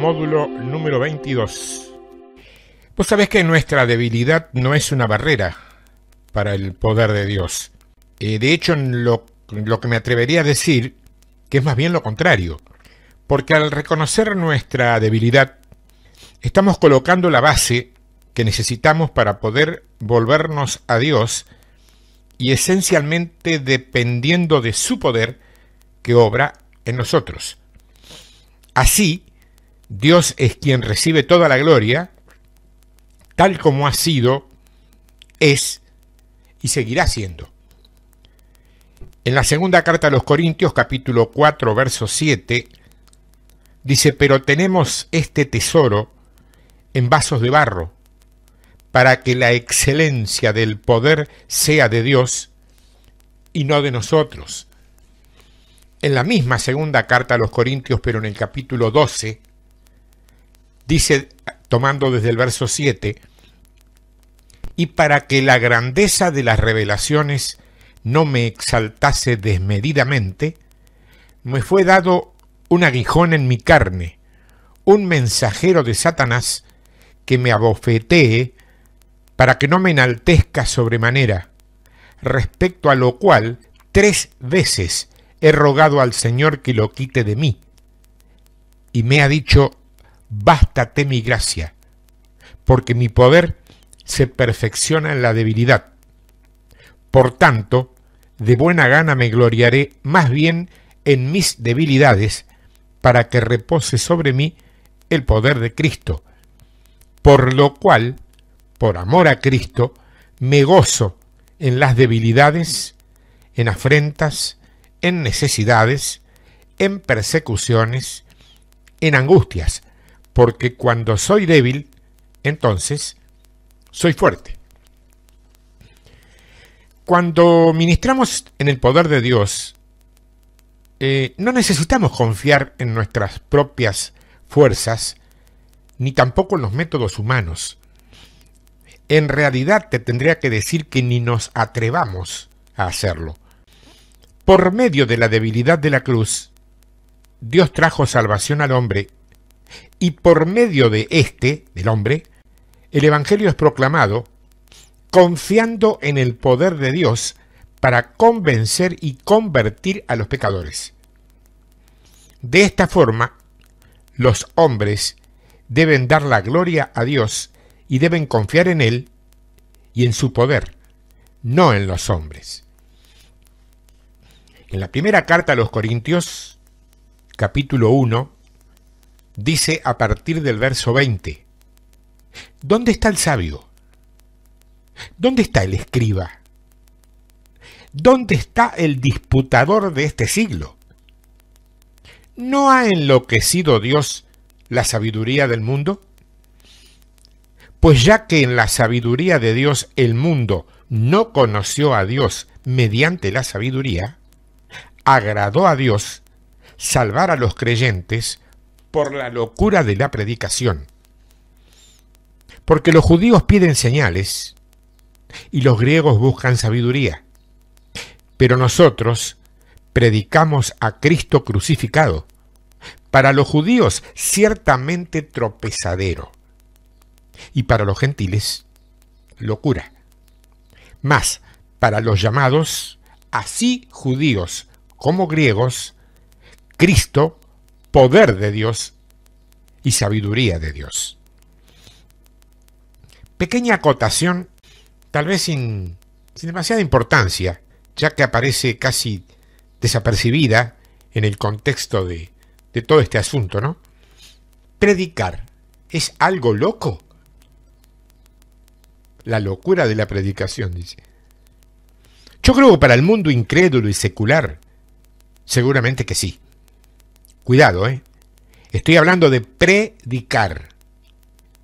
módulo número 22. Vos sabés que nuestra debilidad no es una barrera para el poder de Dios. Eh, de hecho, lo, lo que me atrevería a decir, que es más bien lo contrario, porque al reconocer nuestra debilidad, estamos colocando la base que necesitamos para poder volvernos a Dios y esencialmente dependiendo de su poder que obra en nosotros. Así, Dios es quien recibe toda la gloria, tal como ha sido, es y seguirá siendo. En la segunda carta a los Corintios capítulo 4 verso 7 dice, pero tenemos este tesoro en vasos de barro, para que la excelencia del poder sea de Dios y no de nosotros, en la misma segunda carta a los Corintios, pero en el capítulo 12, dice, tomando desde el verso 7, y para que la grandeza de las revelaciones no me exaltase desmedidamente, me fue dado un aguijón en mi carne, un mensajero de Satanás que me abofetee para que no me enaltezca sobremanera, respecto a lo cual tres veces he rogado al Señor que lo quite de mí, y me ha dicho, bástate mi gracia, porque mi poder se perfecciona en la debilidad. Por tanto, de buena gana me gloriaré más bien en mis debilidades, para que repose sobre mí el poder de Cristo. Por lo cual, por amor a Cristo, me gozo en las debilidades, en afrentas, en necesidades, en persecuciones, en angustias, porque cuando soy débil, entonces soy fuerte. Cuando ministramos en el poder de Dios, eh, no necesitamos confiar en nuestras propias fuerzas, ni tampoco en los métodos humanos. En realidad te tendría que decir que ni nos atrevamos a hacerlo. Por medio de la debilidad de la cruz, Dios trajo salvación al hombre, y por medio de este, del hombre, el Evangelio es proclamado, confiando en el poder de Dios para convencer y convertir a los pecadores. De esta forma, los hombres deben dar la gloria a Dios y deben confiar en Él y en su poder, no en los hombres. En la primera carta a los Corintios, capítulo 1, dice a partir del verso 20, ¿dónde está el sabio? ¿Dónde está el escriba? ¿Dónde está el disputador de este siglo? ¿No ha enloquecido Dios la sabiduría del mundo? Pues ya que en la sabiduría de Dios el mundo no conoció a Dios mediante la sabiduría, agradó a Dios salvar a los creyentes por la locura de la predicación. Porque los judíos piden señales y los griegos buscan sabiduría. Pero nosotros predicamos a Cristo crucificado, para los judíos ciertamente tropezadero, y para los gentiles locura. Más, para los llamados, así judíos como griegos, Cristo, poder de Dios y sabiduría de Dios. Pequeña acotación, tal vez sin, sin demasiada importancia, ya que aparece casi desapercibida en el contexto de, de todo este asunto, ¿no? Predicar, ¿es algo loco? La locura de la predicación, dice. Yo creo que para el mundo incrédulo y secular, Seguramente que sí. Cuidado, ¿eh? Estoy hablando de predicar,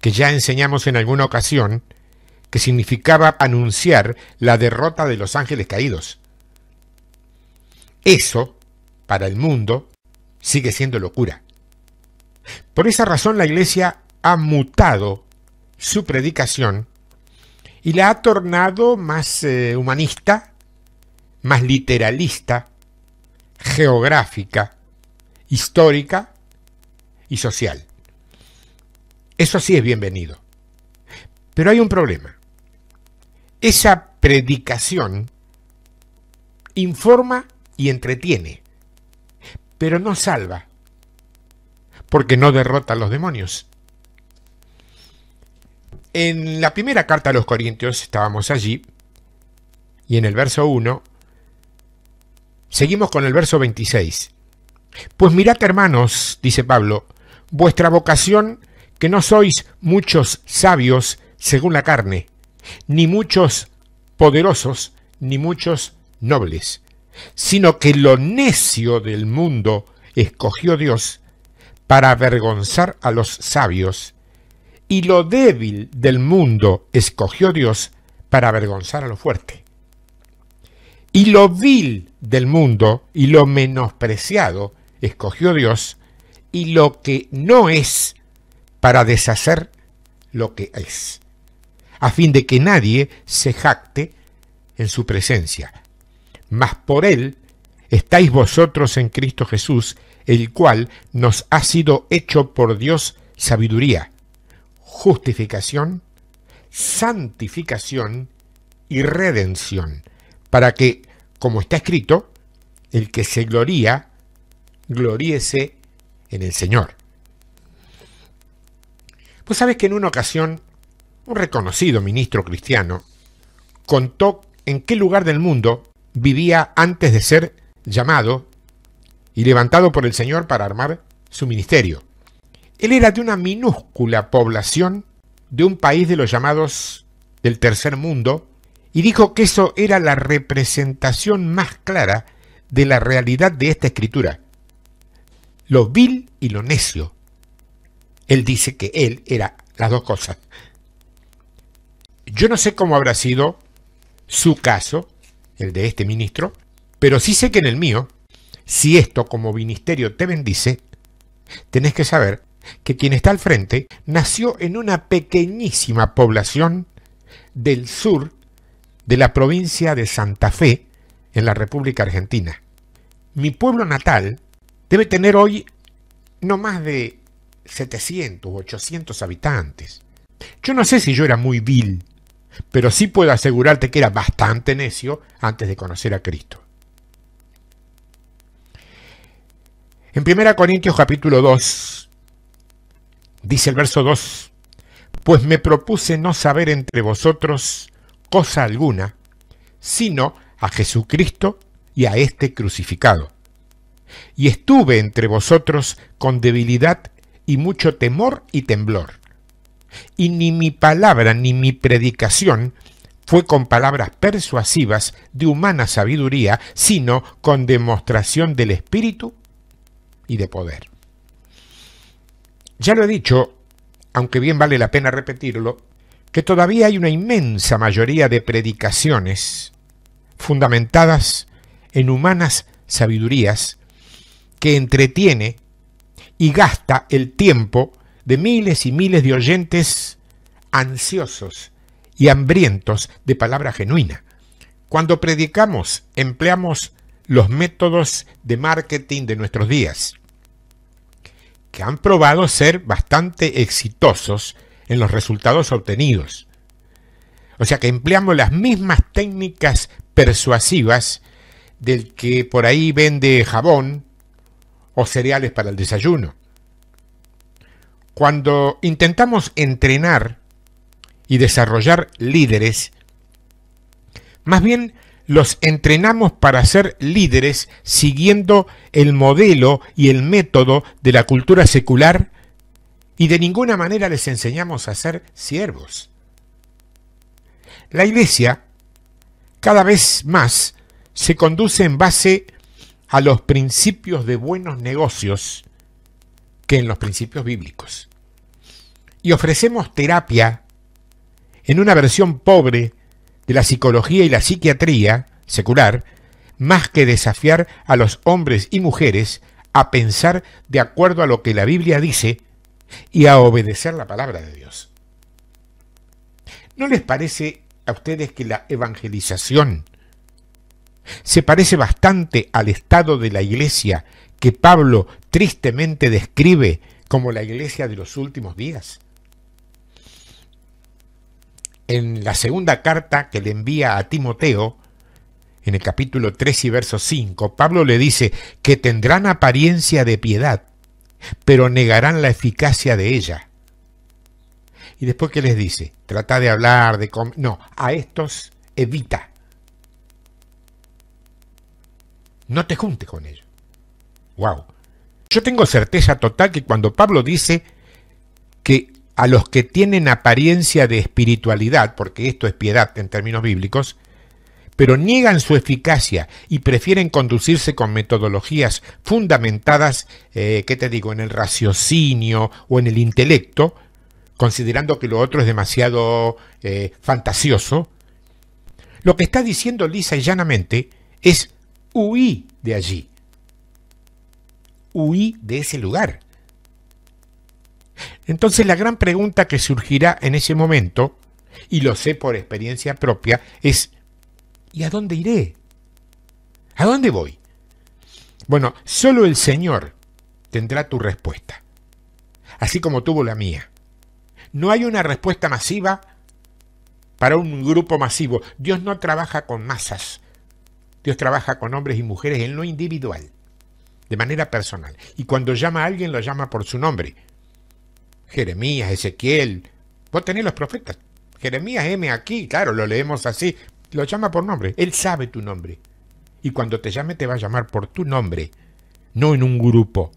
que ya enseñamos en alguna ocasión que significaba anunciar la derrota de los ángeles caídos. Eso, para el mundo, sigue siendo locura. Por esa razón la Iglesia ha mutado su predicación y la ha tornado más eh, humanista, más literalista, geográfica, histórica y social. Eso sí es bienvenido. Pero hay un problema. Esa predicación informa y entretiene, pero no salva, porque no derrota a los demonios. En la primera carta a los Corintios estábamos allí, y en el verso 1 Seguimos con el verso 26. Pues mirad, hermanos, dice Pablo, vuestra vocación, que no sois muchos sabios según la carne, ni muchos poderosos, ni muchos nobles, sino que lo necio del mundo escogió Dios para avergonzar a los sabios, y lo débil del mundo escogió Dios para avergonzar a lo fuerte y lo vil del mundo y lo menospreciado escogió Dios y lo que no es para deshacer lo que es, a fin de que nadie se jacte en su presencia. Mas por él estáis vosotros en Cristo Jesús, el cual nos ha sido hecho por Dios sabiduría, justificación, santificación y redención para que, como está escrito, el que se gloría, gloríese en el Señor. Pues sabes que en una ocasión un reconocido ministro cristiano contó en qué lugar del mundo vivía antes de ser llamado y levantado por el Señor para armar su ministerio. Él era de una minúscula población de un país de los llamados del tercer mundo, y dijo que eso era la representación más clara de la realidad de esta escritura, lo vil y lo necio. Él dice que él era las dos cosas. Yo no sé cómo habrá sido su caso, el de este ministro, pero sí sé que en el mío, si esto como ministerio te bendice, tenés que saber que quien está al frente nació en una pequeñísima población del sur de la provincia de Santa Fe, en la República Argentina. Mi pueblo natal debe tener hoy no más de 700 u 800 habitantes. Yo no sé si yo era muy vil, pero sí puedo asegurarte que era bastante necio antes de conocer a Cristo. En 1 Corintios capítulo 2, dice el verso 2, pues me propuse no saber entre vosotros cosa alguna, sino a Jesucristo y a este crucificado. Y estuve entre vosotros con debilidad y mucho temor y temblor. Y ni mi palabra ni mi predicación fue con palabras persuasivas de humana sabiduría, sino con demostración del Espíritu y de poder. Ya lo he dicho, aunque bien vale la pena repetirlo, que todavía hay una inmensa mayoría de predicaciones fundamentadas en humanas sabidurías que entretiene y gasta el tiempo de miles y miles de oyentes ansiosos y hambrientos de palabra genuina. Cuando predicamos empleamos los métodos de marketing de nuestros días, que han probado ser bastante exitosos en los resultados obtenidos. O sea que empleamos las mismas técnicas persuasivas del que por ahí vende jabón o cereales para el desayuno. Cuando intentamos entrenar y desarrollar líderes, más bien los entrenamos para ser líderes siguiendo el modelo y el método de la cultura secular y de ninguna manera les enseñamos a ser siervos. La Iglesia cada vez más se conduce en base a los principios de buenos negocios que en los principios bíblicos. Y ofrecemos terapia en una versión pobre de la psicología y la psiquiatría secular, más que desafiar a los hombres y mujeres a pensar de acuerdo a lo que la Biblia dice y a obedecer la palabra de Dios. ¿No les parece a ustedes que la evangelización se parece bastante al estado de la iglesia que Pablo tristemente describe como la iglesia de los últimos días? En la segunda carta que le envía a Timoteo, en el capítulo 3 y verso 5, Pablo le dice que tendrán apariencia de piedad, pero negarán la eficacia de ella. Y después, ¿qué les dice? Trata de hablar, de... No, a estos evita. No te juntes con ellos. Wow. Yo tengo certeza total que cuando Pablo dice que a los que tienen apariencia de espiritualidad, porque esto es piedad en términos bíblicos, pero niegan su eficacia y prefieren conducirse con metodologías fundamentadas, eh, ¿qué te digo?, en el raciocinio o en el intelecto, considerando que lo otro es demasiado eh, fantasioso. Lo que está diciendo lisa y llanamente es huí de allí, huí de ese lugar. Entonces la gran pregunta que surgirá en ese momento, y lo sé por experiencia propia, es ¿Y a dónde iré? ¿A dónde voy? Bueno, solo el Señor tendrá tu respuesta, así como tuvo la mía. No hay una respuesta masiva para un grupo masivo. Dios no trabaja con masas. Dios trabaja con hombres y mujeres en lo individual, de manera personal. Y cuando llama a alguien, lo llama por su nombre. Jeremías, Ezequiel, vos tenés los profetas. Jeremías M aquí, claro, lo leemos así, lo llama por nombre. Él sabe tu nombre. Y cuando te llame te va a llamar por tu nombre, no en un grupo,